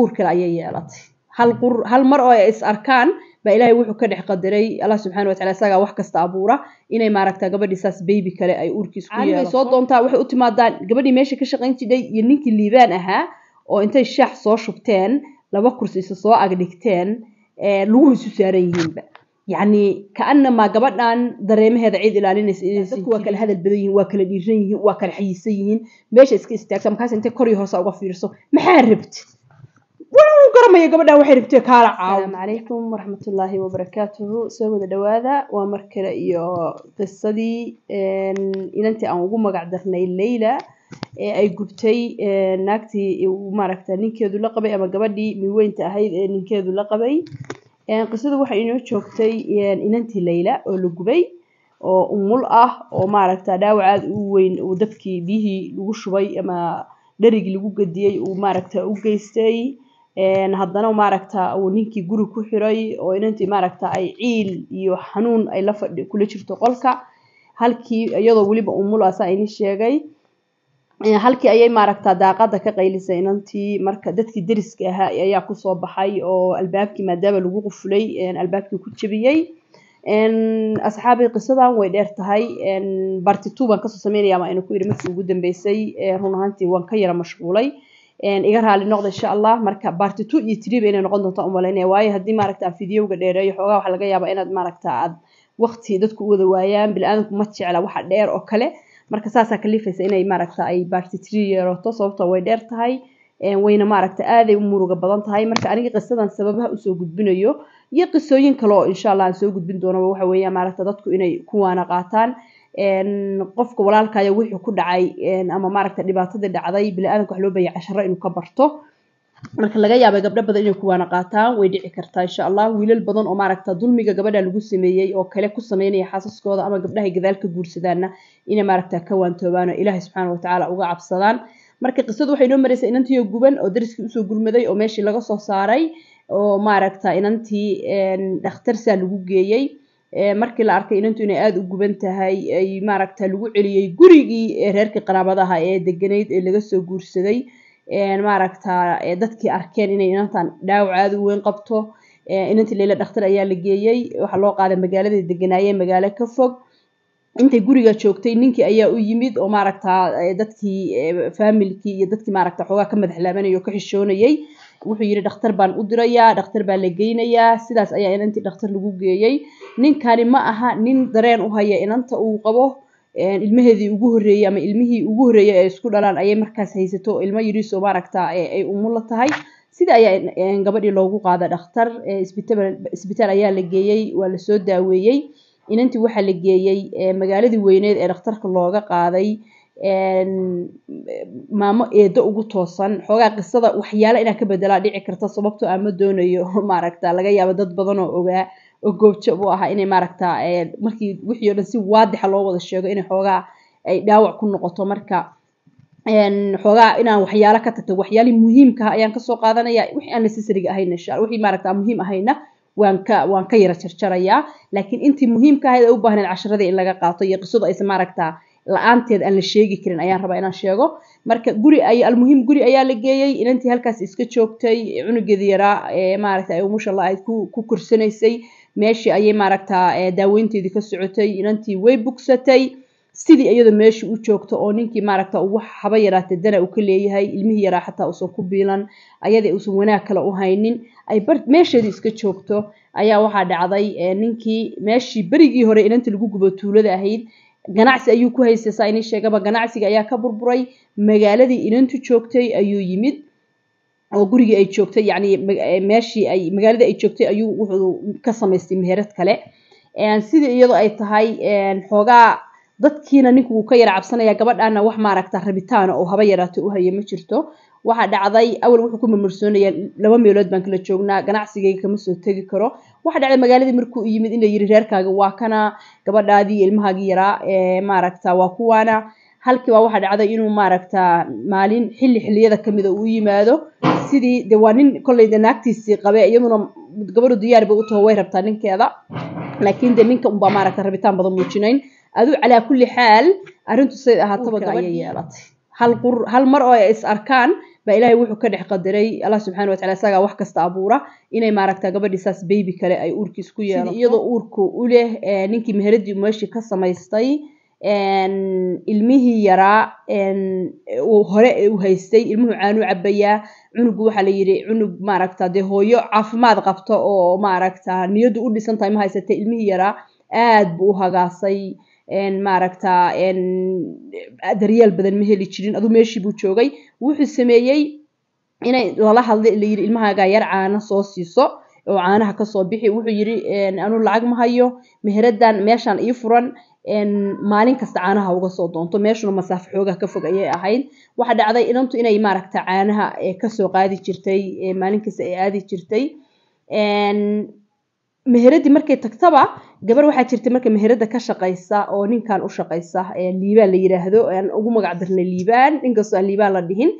uur kale ayay yeelatay hal mar oo ay is arkaan baa ilaahay wuxuu ka dhex qadaray allah subxana watacala isagaa wax kasta abuura inay maaragta gabadhii saas beybi kale ay uurkiis ku doontaa waxay u timaadaan gabadhii meesha ka shaqayn jiray iyo ninkii liibaan ahaa oo intay shaax soo shubteen laba kursi soo agdhigteen lagu isu saaran yihiinba yacni kaanamaa gabadhan dareemaheeda ciid ilaalinaysa dadku kala hadal badan yihiin waa kala dhiiran yihiin waa kala xayiisan yihiin meesha iska istaagta markaas intay kor hoosa uga fiirso maxaa rabti waramaya gabadha waxay rabtee kaala caawa calaykum waraxmatullaahi wabarakaatuhu soo wada dhawaada waa mar kale iyo qisadii inantii aan ugu magac darnay leyla ee ay gubtay naagtii maaragta ninkeedu la qabay ama gabadhii miweynta ahayd ee ninkeedu la qabay qisadu waxay inoo joogtay inantii leyla oo la gubay oo umul ah oo maaragta dhaawac aada u weyn uu dadkii biyihii lagu shubay ama dharigii lagu gadiyey uu maaragta u geystay haddana maaragta uu ninkii guri ku xiray oo inantii maaragta ay ciil iyo xanuun ay la fadhi kula jirto qolka halkii iyadoo weliba umulasa ini sheegay halkii ayay maaragta daaqada ka qaylisay inantii marka dadkii deriska ahaa ayaa kusoo baxay oo albaabkii maadaama lagu qufulay albaabkii ku jebiyey asxaabii qisadan way dheer tahay bartitu baan kasoo sameynaya ama ku yidhi markii ugu dambeysay run ahaantii waan ka yara mashquulay iga raali noqda insha allah marka barti two iyo tree ba inay noqon doonta umalaynaya waayo haddii maaragta aan fideoga dheereeyo xoogaa waxaa laga yaaba inaad maaragta aad waqti dadku u wada waayaan bili-aadanku ma jecla waxa dheer oo kale marka saasaa kalifaysa inay maaragta ay barti tree yeerato sababtoo way dheer tahay wayna maaragta aaday u muruga badan tahay marka aniga qisadan sababaha usoo gudbinayo iyo qisooyin kale oo insha allah aan soo gudbin doono waxa weeya maaragta dadku inay kuwaana qaataan qofka walaalkaya wixuu ku dhacay ama maaragta dhibaatadii dhacday bili-aadanka wax loo baya casharo inuu ka barto marka laga yaabay gabdho badan inay ku waana qaataan way dhici kartaa insha allah wiilal badan oo maaragta dulmiga gabadha lagu sameeyey oo kale ku sameynaya xaasaskooda ama gabdhaha gadaalka guursadaana guursadaanna inay maaragta ka waantoobaano ilaahay subxaana watacaala uga cabsadaan marka qisadu waxay noo maraysaa inantiiyo guban oo dariskii usoo gurmaday oo meeshii laga soo saaray oo maaragta inantii dhakhtarsaa lagu geeyey markii la arkay inantu inay aada u guban tahay ay maaragta lagu celiyey gurigii reerkii qaraabadaha ee degenayd ee laga soo guursaday maaragta dadkii arkeen inay inantan dhaawac aada u weyn qabto inantii leyla dhakhtar ayaa la geeyey waxaa loo qaaday magaalada deganaayeen magaalo ka fog intay guriga joogtay ninkii ayaa u yimid oo maaragtaa eh, dadkii eh, faamilkii iyo dadkii maaragta xoogaa ka madax laabanayay oo ka xishoonayay wuxuu yidhi dhakhtar baan u dirayaa dhakhtar baa la geynayaa sidaas ayaa inantii dhakhtar lagu geeyey ninkani ma aha nin dareen u haya inanta uu qabo eh, ilmaheedii ugu horreeyey ama ilmihii ugu horreeyey ay isku dhalaan ayay markaas haysato ilmo yiriisoo maaragtaa ay umula tahay sida ayaa gabadhii loogu qaada dhakhtar isbitaal ayaa la geeyey waa lasoo daaweeyey inantii waxaa la geeyey magaaladii weyneed ee dhakhtarka looga qaaday maamo eedo ugu toosan xoogaa qisada waxyaala inaa ka bedelaa dhici karta sababtoo ah ma doonayo maaragta laga yaabo dad badanoo ogaa oo goobjo buu ahaa inay maaragta markii wixii o dhan si waadixa loo wada sheego inay xoogaa ay dhaawac ku noqoto marka xoogaa inaan waxyaalo ka tagta waxyaalii muhiimka ah ayaan kasoo qaadanaya wixii aan lasisriga ahayna insha wixii maaragta muhiim ahayna waan ka yara jarjarayaa laakiin intii muhiimka ahayd u baahnayd casharadii in laga qaato iyo qisadu aysan maaragtaa la-aanteed aan la sheegi karin ayaan rabaa inaan sheego marka guri almuhiim guri ayaa la geeyey inantii halkaas iska joogtay cunugeedi yaraa ee maaragta ay umushalla ayd ku korsanaysay meeshii ayay maaragtaa daaweynteedii ka socotay inantii way bugsatay sidii iyadoo meeshii u joogto oo ninkii maaragta uu haba yaraata dana uu ka leeyahay ilmihii yaraa xataa uusan ku biilan ayadii uusan wanaag kale u haynin ay meesheedii iska joogto ayaa waxaa dhacday ninkii meeshii berigii hore inanta lagu gubo tuulada ahayd ganacsi ayuu ku haystay saa ini sheegaba ganacsiga ayaa ka burburay magaaladii inantu joogtay ayuu yimid oo gurigii ay joogtay yani meeshii ay magaaladii ay joogtay ayuu wuxuu ka samaystay meherad kale sidii iyadoo ay tahay xoogaa dadkiina ninku uu ka yara cabsanaya gabadhaana wax maaragta rabitaana oo haba yaraata u haya ma jirto waxa dhacday awal wuxuu ku murmursoonaya laba meelood baan kala joognaa ganacsigayga kama soo tegi karo waxaa dhacday magaaladii markuu yimid inay yiri reerkaaga waa kana gabadhaadii ilmahaagii yaraa maaragta waa kuwaana halkiiba waxaa dhacday inuu maaragta maalin xilli xilliyada kamida uu yimaado sidii de waa nin kolleyda naagtiisii qabe iyaduna gabadhu diyaarba u taho way rabtaa ninkeeda laakiin de ninka unbaa maaragta rabitaan badan muujinayn aduu calaa kulli xaal arrintu siday ahaataba gabadhii yeelatay hal qur hal mar oo ay is arkaan baa ilaahay wuxuu ka dhex qadaray allah subxana watacala isagaa wax kasta abuura inay maaragta gabadhii saas beybi kale ay uurkiis ku yeelo iyadoo uurku u leh eh, ninkii meheradii meeshii ka samaystay ilmihii yaraa hore u haystay ilmuhu caanu cabayaa cunugu waxaa la yidhi cunug maaragta dee hooyo caafimaad qabto oo maaragta niyaddu u dhisan tahay ma haysata ilmihii yaraa aad buu u hagaasay maaragta daryeel eh, badan ma heli jirin aduu meeshii buu joogay wuxuu sameeyey inay lala hadla layidhi ilmahaagaa yar caana soo siiso oo caanaha kasoo bixi wuxuu yidhi anuu lacag ma hayo meheradan meeshaan ii furan maalin kasta caanaha uga soo doonto meeshuna masaafo xoogaha ka fog ayay ahayd waxaa dhacday inantu inay maaragta caanaha eh, kasoo qaadi jirtay eh, maalin kasta ay aadi jirtay meheradii markay tagtaba gabar waxaa jirta marka meherada ka shaqaysa oo ninkan u shaqaysa liibaan la yiraahdo aan ugu magac darnay liibaan ninkastoo aan liibaan la dhihin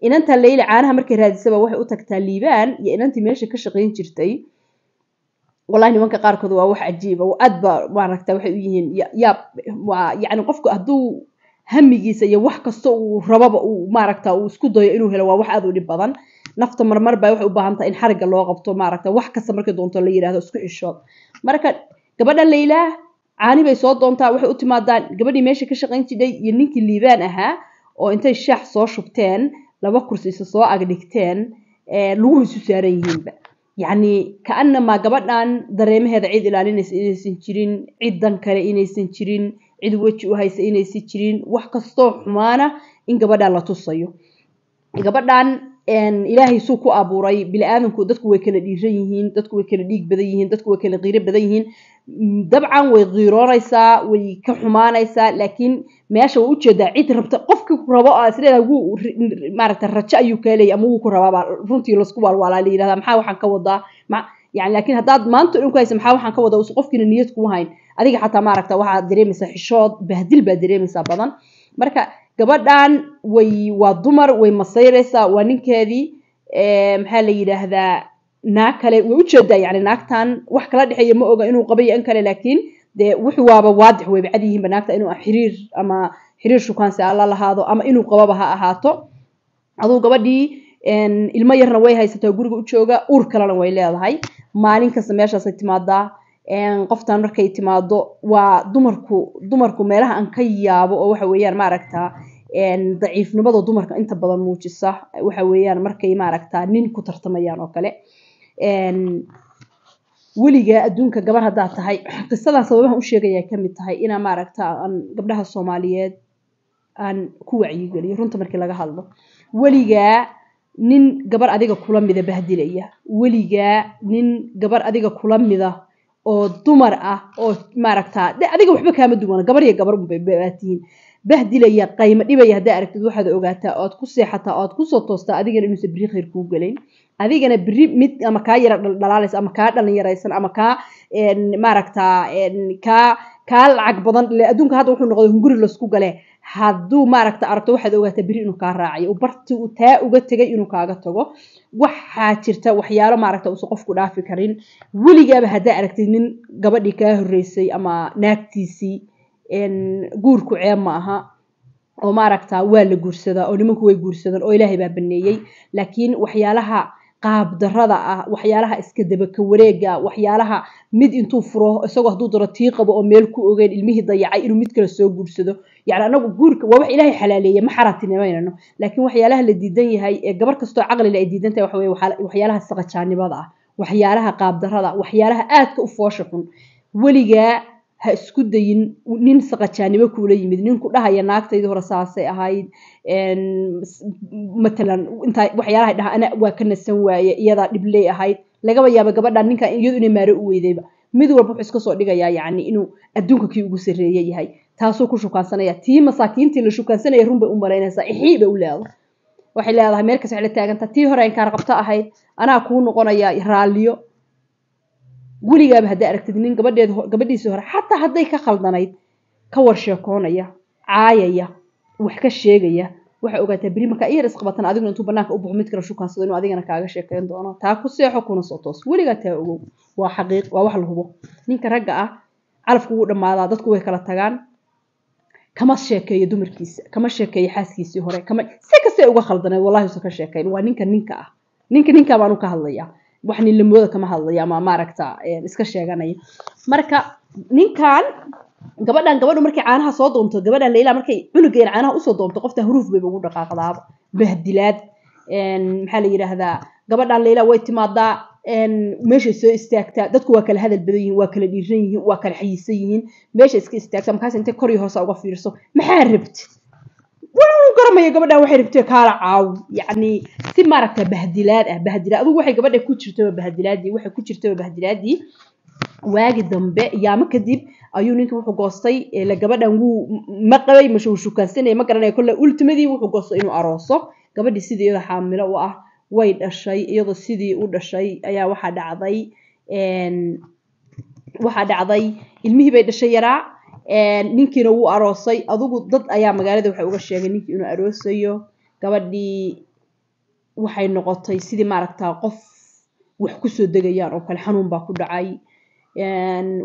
inanta layli caanaha markay raadisaba waxay u tagtaa liibaan iyo inantii meesha ka shaqayn jirtay wallahi nimanka qaarkood waa wax cajiiba aad ba maaragta waxay u yihiin yaab qofku hadduu hamigiisa iyo wax kasta uu rababa maaragta uu isku dayo inuu helo waa wax aada u dhib badan nafta marmar baa waxay u baahan tahay in xarigga loo qabto maaragta wax kasta markay doonto la yidhahdo isku xishood marka gabadha laylaa caani bay soo doontaa waxay u timaadaan gabadhii meesha ka shaqayn jidhay iyo ninkii liibaan ahaa oo intay shaax soo shubteen laba kursiisa soo agdhigteen lagu isu saaran yihiinba yacni ka-anamaa gabadhan dareemaheeda cid ilaalinaysa inaysan jirin ciddan kale inaysan jirin cid weji u haysa inaysi jirin wax kastoo xumaana in gabadha la tusayo gabadhan ilaahay suu ku abuuray biniaadanku dadku way kala dhiiran yihiin dadku way kala dhiig badan yihiin dadku way kala qiiro badan yihiin dabcan way qiiroonaysaa way ka xumaanaysaa laakiin meesha waa ujeedaa cid rabta qofki ku rabo ah, isleedahay wuu maaragta rajo ayuu kaa leeyay ama wuu ku rabaa runtii lasku waalwaalaa la yidhahdaa maxaa waxaan ka wadaa yani lakin haddaad maanta un ku haysa maxaa waxaan ka wada usan qofkiina niyad kuma hayn adiga xataa maaragta waxaad dareemaysaa xishood bahdil baad dareemaysaa badan marka gabadhan way waa dumar way masayraysaa waa ninkeedii eh, maxaa la yidhaahdaa naag kale way u ujeedaa yani naagtan wax kala dhexeeya ma oga inuu qaba iyo an kale laakiin dee wuxu waaba waadix way bacad naagta inuu ah xiriir ama xiriir shukaansi alla lahaado ama inuu qababa ha ahaato aduu gabadhii ilmo yarna way haysataa guriga u jooga uur kalena way leedahay maalin kasta meeshaasay timaadaa qoftan markay timaado waa dumarku dumarku meelaha aan ka yaabo oo waxa weeyaan maaragtaa daciifnimada dumarka inta badan muujisa waxa weeyaan markay maaragtaa nin ku tartamayaan oo kale weligaa adduunka gabar haddaad tahay qisadan sababaha u sheegaya kamid tahay inaa maaragtaa aan gabdhaha soomaaliyeed aan ku wacyigeliyo runta markii laga hadlo weligaa nin gabar adiga kula mida bahdilaya weligaa nin gabar adiga kula mida oo dumar ah oo maaragtaa adiga waxba kaama duwana gabar iyo gabar unbaybaatihiin bahdilaya qaymo dhibaya haddaa aragtid waxaad ogaataa oad ku seexataa oad kusoo toostaa adigana inuusan biri khayr kuu gelayn adigana beri mid ama kaa yara dhaldhalaalaysa ama kaa dhalinyaraysan ama kaa maaragta kaa kaa lacag badan ile adduunka hadda wuxuu noqday hunguri laisku gale hadduu maaragta aragto waxaad ogaataa beri inuu kaa raacayo barti taa uga tegay inuu kaaga tago waxaa jirta waxyaalo maaragta uusan qofku dhaafi karin weligaaba haddaa aragtid nin gabadhii kaa horreysay ama naagtiisii guurku ceeb ma aha oo maaragta waa la guursadaa oo nimanku way guursadaan oo ilaahay baa baneeyey laakiin waxyaalaha qaabdarada ah waxyaalaha iska dabaka wareega waxyaalaha mid intuu furo isagoo hadduu daro tii qabo oo meel ku ogeyn ilmihii dayacay inuu mid kale soo guursado yani anagu guurka waa wax ilaahay xalaaleeya ma xaaraantinimaynano laakiin waxyaalaha la diidan yahay ee gabar kastoo caqlile ay diidan tahay waxaweye waxyaalaha saqajaanimada ah waxyaalaha qaabdarada waxyaalaha aadka u foosha xun weligaa ha isku dayin nin saqajaanimo kuula yimid ninku dhahaya naagtaydi hore saasay ahayd matalan intaa waxyaalahay dhaha ana waa ka nasan waaye iyadaa dhibley ahayd lagaba yaaba gabadha ninka iyadu inay maaro u weydayba mid walba wuxuu iska soo dhigayaa yacni inuu adduunka kii ugu sarreeye yahay taasuu ku shukaansanaya tii masaakiintii la shukaansanaya runbay u malaynaysaa ixii bay u leedo waxay leedahay meel kasta waxay taagantaa tii hore inkaar qabto ahayd anaa kuu noqonaya raalliyo weligaaba haddaa aragtid nin gabadheed gabadhiisii hore xataa hadday ka khaldanayd ka warsheekoonaya caayaya wax ka sheegaya waxaa ogaataa beri markaa iyar isqabatan adiguna intuu banaanka u buxo mid kale shukaansado inuu adigana kaaga sheekeyn doono taa ku seexo kuna soo toos weligaa taa ogow waa xaqiiq waa wax la hubo ninka ragga ah calafku wuu dhammaadaa dadku way kala tagaan kama sheekeeyo dumarkiisa kama sheekeeyo xaaskiisii hore kama si kastay uga khaldaneen wallahi usan ka sheekayn waa ninka ninka ah ninka ninka baanu ka hadlayaa wax nin lamooda kama hadlayo ama maaragta iska sheeganaya marka ninkan gabadhan gabadhu markay caanaha soo doonto gabadhan leila markay cunugeer caanaha usoo doonto qofta huruuf bayba ugu dhaqaaqdaaba bahdilaad maxaa la yidhaahdaa gabadhan leila way timaadaa meeshay soo istaagtaa dadku waa kala hadal badan yihiin waa kala dhiiran yihiin waa kala xayisan yihiin meesha iska istaagtaa markaas intay kor iyo hoosa uga fiirso maxaa rabti garamaya gabadhan waxay rabtee kaala caaw yacni si maaragta bahdilaad ah bahdila adugu waxay gabadha ku jirtaba bahdilaadii waxay ku jirtaba bahdilaadii waagi dambe yaamo kadib ayuu ninka wuxuu goostay gabadhan wuu ma qabay mashuu ma garanaya kolle ultimadii wuxuu goostay inuu arooso gabadhii sidii iyada xaamilo u ah way dhashay iyadoo sidii u dhashay ayaa waxaa dhacday waxaa dhacday ilmihii bay dhashay yaraa ninkiina wuu aroosay adugu dad ayaa magaalada waxay uga sheegay ninkii inuu aroosayo gabadhii waxay noqotay sidii maaragta qof wax kusoo degayaan oo kale xanuun baa ku dhacay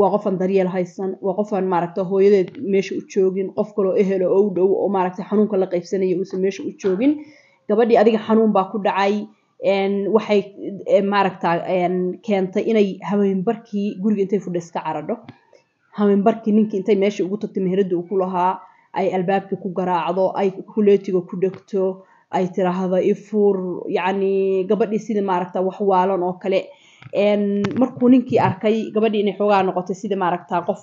waa qofaan daryeel haysan waa qofaan maaragta hooyadeed meesha u joogin qof kaloo ehelo eh oo u dhow oo maaragta xanuunka la qaybsanaya uusan meesha u joogin gabadhii adiga xanuun baa ku dhacay waxay eh, maaragta keentay inay haweenbarkii guriga intay fudha iska caradho haweenbarkii ninkii intay meeshii ugu tagtay meheradda uu ku lahaa ay albaabkii ku garaacdo ay kuleetiga ku dhegto ay tiraahdo ifuur yani gabadhii sidii maaragta wax waalan oo kale markuu ninkii arkay gabadhii inay xoogaa noqotay sidii maaragta qof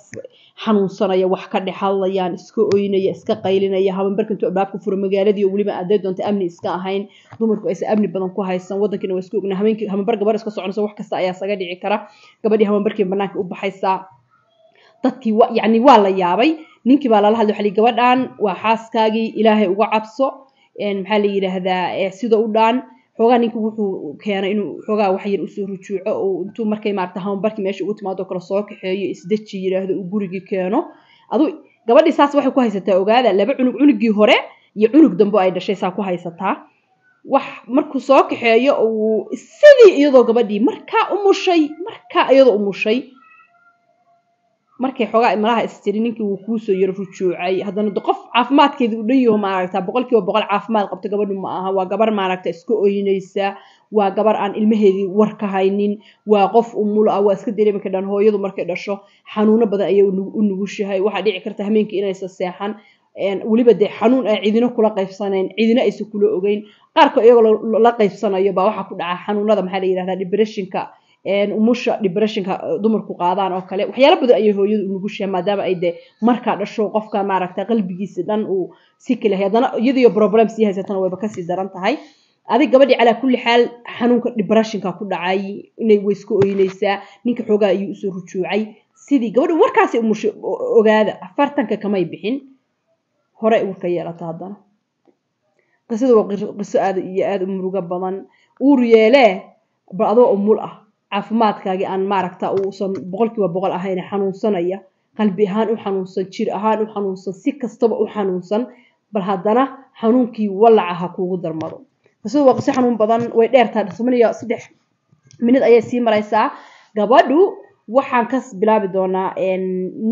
xanuunsanaya wax ka dhex hadlayaan iska oynaya iska qaylinaya habanbarkintu albaabka fura magaaladii oo weliba aday doonta amni iska ahayn dumarku aysan amni badan ku haysan wadankiina waa iska ogna habeenkii habanbar gabar iska soconaysa wax kasta ayaa saga dhici kara gabadhii habanbarkii banaanka u baxaysa dadkii yani waa la yaabay ninkii baa lala hadlay xali gabadhan waa xaaskaagii ilaahay uga cabso maxaa la yidhaahdaa sida u dhaan xoogaa ninka wuxuu keenay inuu xoogaa wax yar usoo rujuuco intuu markay maarata hawanbarki meesha ugu timaado kale soo kaxeeyo isdeji yidhaahdo uu gurigii keeno adu gabadhii saas waxay ku haysataa ogaada laba cunug cunugii hore iyo cunug dambe ay dhashay saa ku haysataa wax markuu soo kaxeeyo uu sidii iyadoo gabadhii markaa umushay markaa iyadoo umushay markay xoogaa malaha istiri ninkii wuu kuusoo yaro rujuucay haddana qof caafimaadkeeda u dhan yaho maaragta boqol boqol caafimaad qabto gabadhu ma aha waa gabar maaragta iska oyneysa waa gabar aan ilmaheedii war ka haynin waa qof umulo ah waa iska dareemi kardhaan hooyadu markay dhasho xanuuno badan ayay u nugushahay waxaa dhici karta hameenkii inaysa seexan weliba dee xanuun ay cidino kula qaybsanayn cidino aysa kula ogeyn qaarka iyagoo la qaybsanayo baa waxaa ku dhaca xanuunada maxaa la yihahda depressionka umusha dibreshinka eh, dumarku qaadaan oo kale waxyaala badan ayay hooyadu unugushaha maadaama ay de markaa dhasho qofka maaragta qalbigiisa dhan uu si kalahay haddana iyadiyo problem sii haysatana wayba kasii daran tahay adig gabadhii calaa kulli xaal xanuunka dibreshinka ku dhacay inay way iska oynaysaa ninka xoogaa ayuu usoo rujuucay sidii gabadha warkaasi umusha ogaada afartanka kamay bixin horey warka yeelata haddana qisadu waa qiso aad iyo aada u murugo badan uur yeelee ba adoo umul ah caafimaadkaagi aan maaragta uusan boqolkiiba boqol ahayn xanuunsanaya qalbi ahaan u xanuunsan jir ahaan u xanuunsan si kastaba u xanuunsan bal haddana xanuunkii walaca ha kuugu darmado qisadu waa qiso xanuun badan way dheertaa toban saddex minid ayay sii maraysaa gabadhu waxaan ka bilaabi doonaa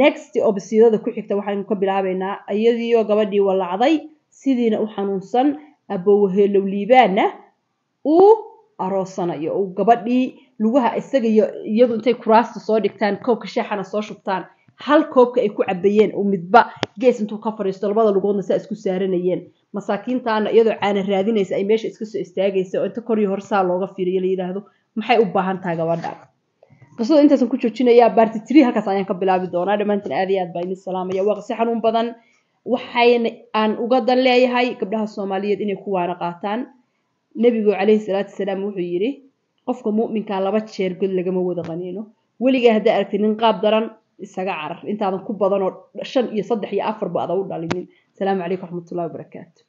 next obsiidada ku xigta waxaynu ka bilaabaynaa iyadiioo gabadhii walacday sidiina u xanuunsan abowaheelow liibaana uu aroosanayo uu gabadhii lugaha isaga iyo iyadu intay kuraasta soo dhigtaan koobka sheexana soo shubtaan hal koobka ay ku cabayeen oo midba gees intuu ka fadhiisto labada lugoodna saa isku saaranayeen masaakiintaana iyadoo caana raadinaysa ay meesha iskasoo soo istaagaysa oo inta kor iyo hor saa looga fiiriyo la yidhaahdo maxay u baahan tahay gabadha qisadu intaasan ku joojinayaa baarti tiri halkaas ayaan ka bilaabi doonaa dhammaantiin aad iyo aad baa idin salaamaya waa qise xanuun badan waxayna aan uga dan leeyahay gabdhaha soomaaliyeed inay ku waana qaataan nebigu calayhi salaatu wasalaam wuxuu yidhi qofka muminkaa ah laba jeer god lagama wada qaniino weligaa haddaa aragti nin qaab daran isaga carar intaadan ku badanoo shan iyo saddex iyo afarba ada u dhalinin asalaamu calaykum raxmatullahi wabarakaatu